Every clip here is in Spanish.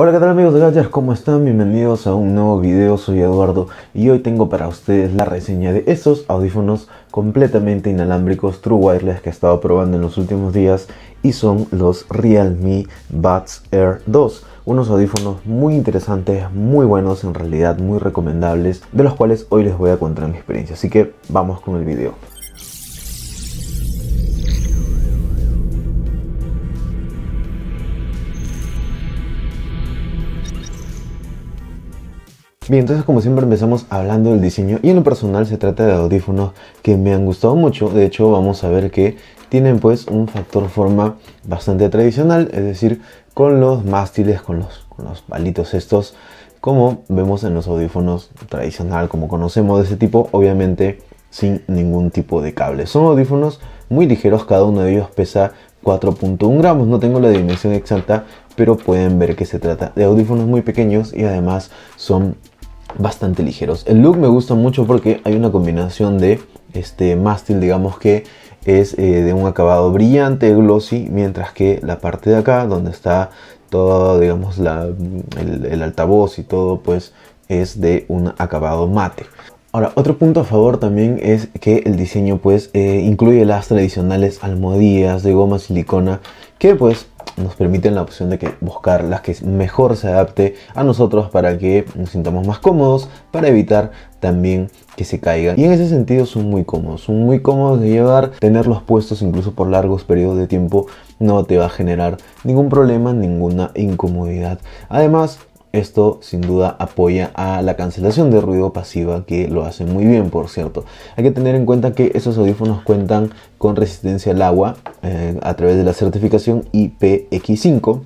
Hola, ¿qué tal amigos de Gadgets? ¿Cómo están? Bienvenidos a un nuevo video, soy Eduardo y hoy tengo para ustedes la reseña de esos audífonos completamente inalámbricos True Wireless que he estado probando en los últimos días y son los Realme Buds Air 2 unos audífonos muy interesantes, muy buenos, en realidad muy recomendables, de los cuales hoy les voy a contar mi experiencia, así que vamos con el video. Bien, entonces como siempre empezamos hablando del diseño y en lo personal se trata de audífonos que me han gustado mucho, de hecho vamos a ver que tienen pues un factor forma bastante tradicional, es decir, con los mástiles, con los, con los palitos estos, como vemos en los audífonos tradicional, como conocemos de ese tipo, obviamente sin ningún tipo de cable. Son audífonos muy ligeros, cada uno de ellos pesa 4.1 gramos, no tengo la dimensión exacta, pero pueden ver que se trata de audífonos muy pequeños y además son bastante ligeros. El look me gusta mucho porque hay una combinación de este mástil, digamos que es eh, de un acabado brillante, glossy, mientras que la parte de acá, donde está todo, digamos, la, el, altavoz y todo, pues es de un acabado mate. Ahora, otro punto a favor también es que el diseño pues eh, incluye las tradicionales almohadillas de goma silicona que pues nos permiten la opción de que buscar las que mejor se adapte a nosotros para que nos sintamos más cómodos, para evitar también que se caigan. Y en ese sentido son muy cómodos, son muy cómodos de llevar, tenerlos puestos incluso por largos periodos de tiempo no te va a generar ningún problema, ninguna incomodidad. Además, esto sin duda apoya a la cancelación de ruido pasiva que lo hace muy bien, por cierto. Hay que tener en cuenta que esos audífonos cuentan con resistencia al agua eh, a través de la certificación IPX5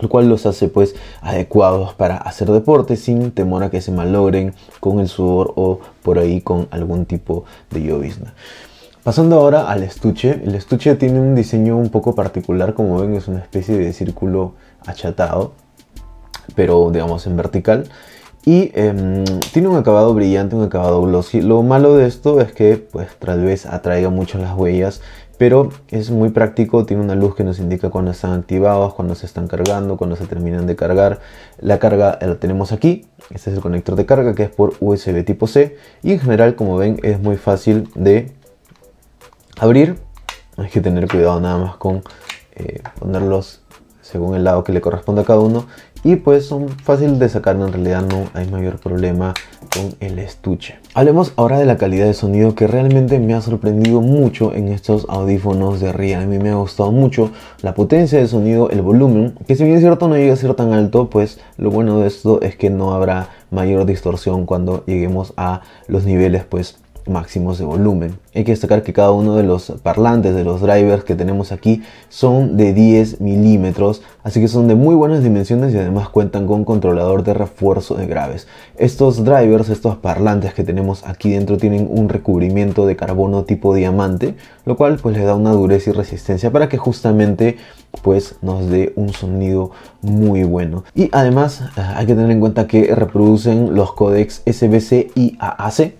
lo cual los hace pues adecuados para hacer deporte sin temor a que se malogren con el sudor o por ahí con algún tipo de llovizna. Pasando ahora al estuche, el estuche tiene un diseño un poco particular, como ven es una especie de círculo achatado pero digamos en vertical. Y em, tiene un acabado brillante, un acabado glossy. Lo malo de esto es que pues tal vez atraiga mucho las huellas, pero es muy práctico, tiene una luz que nos indica cuando están activados, cuando se están cargando, cuando se terminan de cargar. La carga eh, la tenemos aquí, este es el conector de carga que es por USB tipo C y en general como ven es muy fácil de abrir. Hay que tener cuidado nada más con eh, ponerlos según el lado que le corresponde a cada uno y pues son fáciles de sacar, en realidad no hay mayor problema con el estuche. Hablemos ahora de la calidad de sonido que realmente me ha sorprendido mucho en estos audífonos de A mí Me ha gustado mucho la potencia de sonido, el volumen, que si bien es cierto no llega a ser tan alto, pues lo bueno de esto es que no habrá mayor distorsión cuando lleguemos a los niveles pues máximos de volumen. Hay que destacar que cada uno de los parlantes de los drivers que tenemos aquí son de 10 milímetros, así que son de muy buenas dimensiones y además cuentan con controlador de refuerzo de graves. Estos drivers, estos parlantes que tenemos aquí dentro tienen un recubrimiento de carbono tipo diamante, lo cual pues les da una dureza y resistencia para que justamente pues nos dé un sonido muy bueno. Y además eh, hay que tener en cuenta que reproducen los códecs SBC y AAC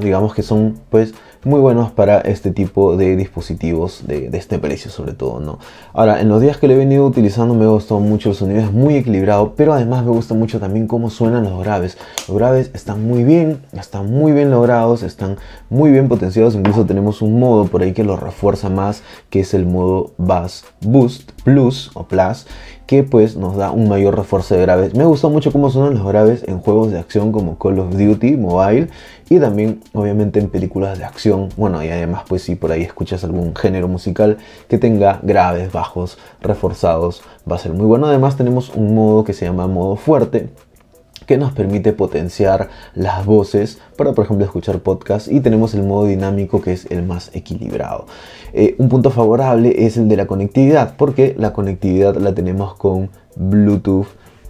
Digamos que son pues muy buenos para este tipo de dispositivos de, este precio sobre todo, ¿no? Ahora, en los días que lo he venido utilizando me ha gustado mucho el sonido, es muy equilibrado, pero además me gusta mucho también cómo suenan los graves. Los graves están muy bien, están muy bien logrados, están muy bien potenciados, incluso tenemos un modo por ahí que lo refuerza más, que es el modo Bass Boost Plus o Plus, que pues nos da un mayor refuerzo de graves. Me gustó mucho cómo son los graves en juegos de acción como Call of Duty Mobile y también obviamente en películas de acción. Bueno, y además pues si por ahí escuchas algún género musical que tenga graves, bajos, reforzados, va a ser muy bueno. Además tenemos un modo que se llama modo fuerte que nos permite potenciar las voces para, por ejemplo, escuchar podcasts y tenemos el modo dinámico que es el más equilibrado. Eh, un punto favorable es el de la conectividad, porque la conectividad la tenemos con Bluetooth.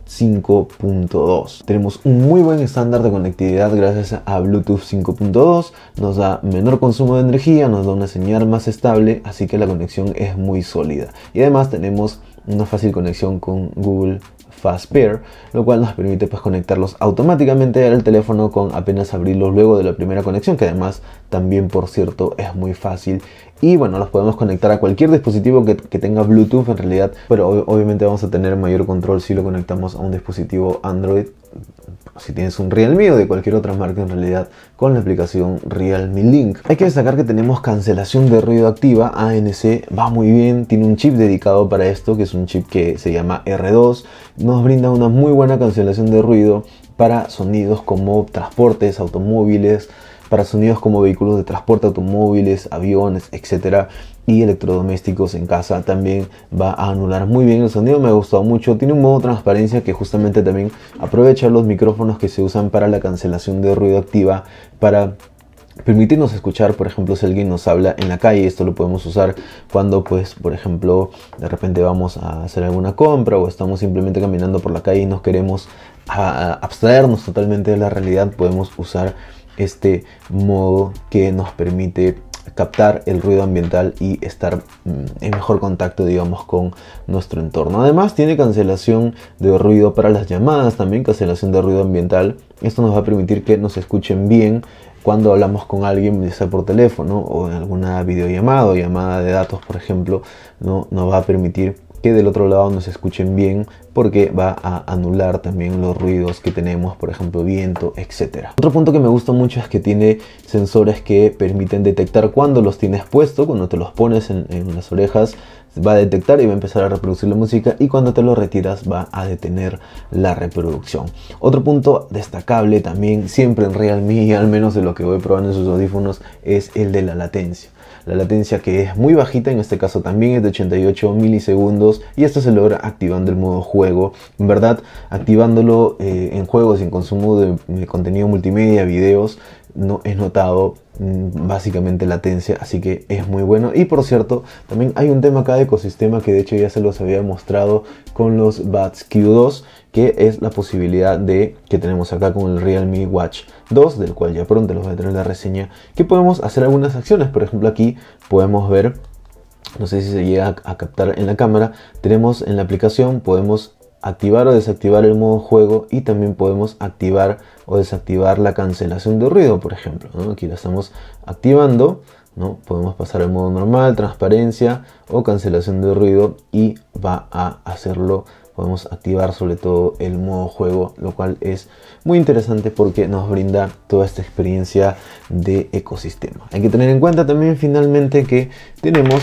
5.2. Tenemos un muy buen estándar de conectividad gracias a Bluetooth 5.2. Nos da menor consumo de energía, nos da una señal más estable, así que la conexión es muy sólida. Y además tenemos una fácil conexión con Google Fast Pair, lo cual nos permite pues, conectarlos automáticamente al teléfono con apenas abrirlos luego de la primera conexión, que además también por cierto es muy fácil. Y bueno, los podemos conectar a cualquier dispositivo que, tenga Bluetooth en realidad, pero obviamente vamos a tener mayor control si lo conectamos a un dispositivo Android si tienes un Realme o de cualquier otra marca en realidad con la aplicación Realme Link. Hay que destacar que tenemos cancelación de ruido activa, ANC va muy bien, tiene un chip dedicado para esto, que es un chip que se llama R2, nos brinda una muy buena cancelación de ruido para sonidos como transportes, automóviles, para sonidos como vehículos de transporte, automóviles, aviones, etc. Y electrodomésticos en casa también va a anular muy bien el sonido, me ha gustado mucho. Tiene un modo transparencia que justamente también aprovecha los micrófonos que se usan para la cancelación de ruido activa para permitirnos escuchar, por ejemplo, si alguien nos habla en la calle, esto lo podemos usar cuando, pues, por ejemplo, de repente vamos a hacer alguna compra o estamos simplemente caminando por la calle y nos queremos abstraernos totalmente de la realidad, podemos usar este modo que nos permite captar el ruido ambiental y estar mm, en mejor contacto, digamos, con nuestro entorno. Además, tiene cancelación de ruido para las llamadas, también cancelación de ruido ambiental. Esto nos va a permitir que nos escuchen bien cuando hablamos con alguien, por teléfono o en alguna videollamada o llamada de datos, por ejemplo, ¿no? nos va a permitir que del otro lado nos escuchen bien porque va a anular también los ruidos que tenemos, por ejemplo viento, etc. Otro punto que me gusta mucho es que tiene sensores que permiten detectar cuando los tienes puesto, cuando te los pones en, las orejas, va a detectar y va a empezar a reproducir la música y cuando te lo retiras va a detener la reproducción. Otro punto destacable también, siempre en Realme, al menos de lo que voy probando en sus audífonos, es el de la latencia la latencia que es muy bajita, en este caso también es de 88 milisegundos y esto se logra activando el modo juego, en verdad activándolo eh, en juegos sin en consumo de eh, contenido multimedia, videos, no he notado mm, básicamente latencia, así que es muy bueno. Y por cierto, también hay un tema acá de ecosistema que de hecho ya se los había mostrado con los Bats Q2, que es la posibilidad de que tenemos acá con el Realme Watch 2, del cual ya pronto los voy a tener la reseña, que podemos hacer algunas acciones. Por ejemplo, aquí podemos ver, no sé si se llega a captar en la cámara, tenemos en la aplicación, podemos activar o desactivar el modo juego y también podemos activar o desactivar la cancelación de ruido, por ejemplo. Aquí la estamos activando. ¿no? Podemos pasar al modo normal, transparencia o cancelación de ruido y va a hacerlo. Podemos activar sobre todo el modo juego, lo cual es muy interesante porque nos brinda toda esta experiencia de ecosistema. Hay que tener en cuenta también finalmente que tenemos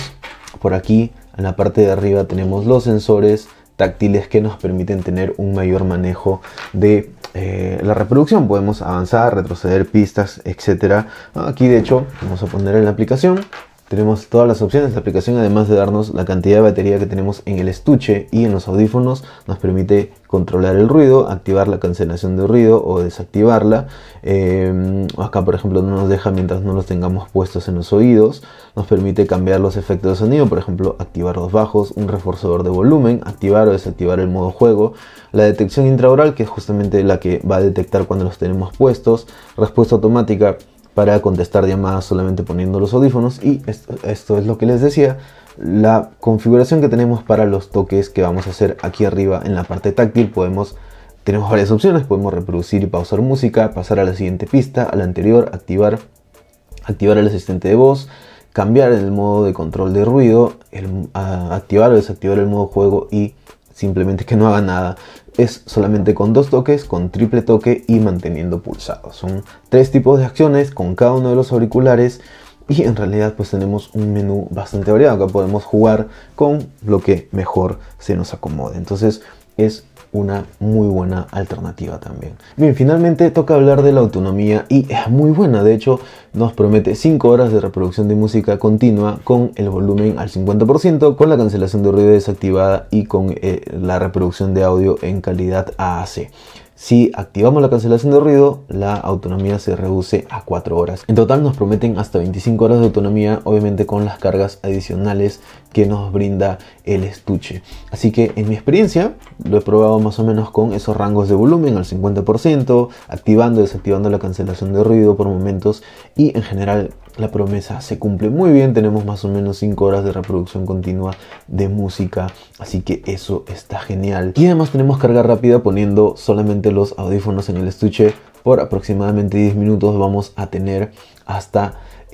por aquí, en la parte de arriba tenemos los sensores táctiles que nos permiten tener un mayor manejo de eh, la reproducción. Podemos avanzar, retroceder pistas, etc. Aquí de hecho vamos a poner en la aplicación tenemos todas las opciones. La aplicación, además de darnos la cantidad de batería que tenemos en el estuche y en los audífonos, nos permite controlar el ruido, activar la cancelación de ruido o desactivarla. Eh, acá, por ejemplo, no nos deja mientras no los tengamos puestos en los oídos. Nos permite cambiar los efectos de sonido, por ejemplo, activar los bajos, un reforzador de volumen, activar o desactivar el modo juego, la detección intraoral, que es justamente la que va a detectar cuando los tenemos puestos, respuesta automática para contestar llamadas solamente poniendo los audífonos y esto, es lo que les decía la configuración que tenemos para los toques que vamos a hacer aquí arriba en la parte táctil podemos tenemos varias opciones podemos reproducir y pausar música pasar a la siguiente pista a la anterior activar activar el asistente de voz cambiar el modo de control de ruido activar o desactivar el modo juego y simplemente que no haga nada es solamente con dos toques, con triple toque y manteniendo pulsado. Son tres tipos de acciones con cada uno de los auriculares y en realidad pues tenemos un menú bastante variado Acá podemos jugar con lo que mejor se nos acomode. Entonces es una muy buena alternativa también. Bien, finalmente toca hablar de la autonomía y es muy buena, de hecho nos promete 5 horas de reproducción de música continua con el volumen al 50%, con la cancelación de ruido desactivada y con eh, la reproducción de audio en calidad AAC. Si activamos la cancelación de ruido, la autonomía se reduce a 4 horas. En total nos prometen hasta 25 horas de autonomía, obviamente con las cargas adicionales que nos brinda el estuche. Así que en mi experiencia, lo he probado más o menos con esos rangos de volumen al 50%, activando y desactivando la cancelación de ruido por momentos y en general la promesa se cumple muy bien. Tenemos más o menos 5 horas de reproducción continua de música. Así que eso está genial. Y además tenemos carga rápida poniendo solamente los audífonos en el estuche. Por aproximadamente 10 minutos vamos a tener hasta 2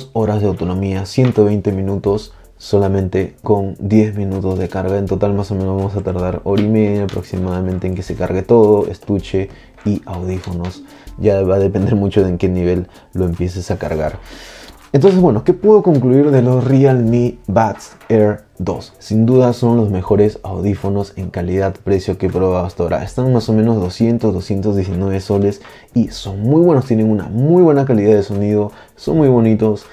eh, horas de autonomía, 120 minutos solamente con 10 minutos de carga. En total más o menos vamos a tardar hora y media aproximadamente en que se cargue todo, estuche y audífonos ya va a depender mucho de en qué nivel lo empieces a cargar. Entonces, bueno, ¿qué puedo concluir de los Realme Buds Air 2? Sin duda son los mejores audífonos en calidad-precio que he probado hasta ahora. Están más o menos 200, 219 soles y son muy buenos, tienen una muy buena calidad de sonido, son muy bonitos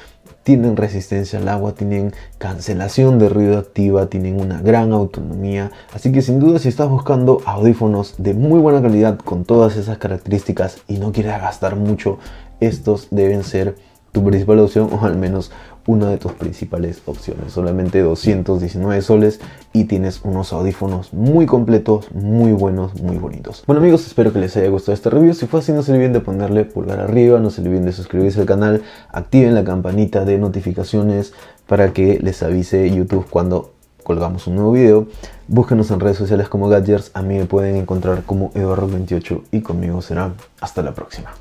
tienen resistencia al agua, tienen cancelación de ruido activa, tienen una gran autonomía. Así que sin duda si estás buscando audífonos de muy buena calidad con todas esas características y no quieres gastar mucho, estos deben ser tu principal opción o al menos una de tus principales opciones. Solamente 219 soles y tienes unos audífonos muy completos, muy buenos, muy bonitos. Bueno amigos, espero que les haya gustado este review. Si fue así, no se olviden de ponerle pulgar arriba, no se olviden de suscribirse al canal, activen la campanita de notificaciones para que les avise YouTube cuando colgamos un nuevo video. Búsquenos en redes sociales como Gadgers, a mí me pueden encontrar como Eduardo28 y conmigo será hasta la próxima.